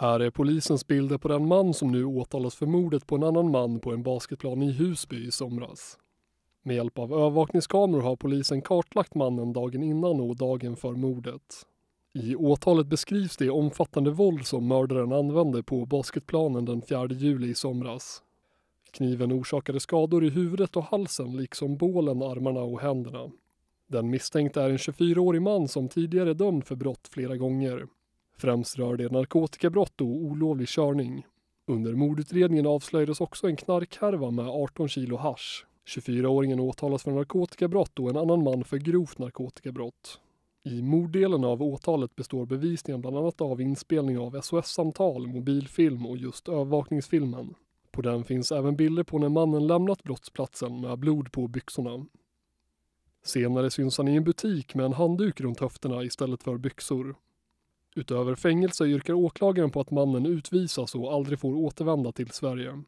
Här är polisens bilder på den man som nu åtalas för mordet på en annan man på en basketplan i Husby i somras. Med hjälp av övervakningskameror har polisen kartlagt mannen dagen innan och dagen för mordet. I åtalet beskrivs det omfattande våld som mördaren använde på basketplanen den 4 juli i somras. Kniven orsakade skador i huvudet och halsen liksom bålen, armarna och händerna. Den misstänkte är en 24-årig man som tidigare dömd för brott flera gånger. Främst rör det narkotikabrott och olovlig körning. Under mordutredningen avslöjades också en knarkhärva med 18 kilo hash. 24-åringen åtalas för narkotikabrott och en annan man för grovt narkotikabrott. I morddelen av åtalet består bevisningen bland annat av inspelning av SOS-samtal, mobilfilm och just övervakningsfilmen. På den finns även bilder på när mannen lämnat brottsplatsen med blod på byxorna. Senare syns han i en butik med en handduk runt höfterna istället för byxor. Utöver fängelse yrkar åklagaren på att mannen utvisas och aldrig får återvända till Sverige.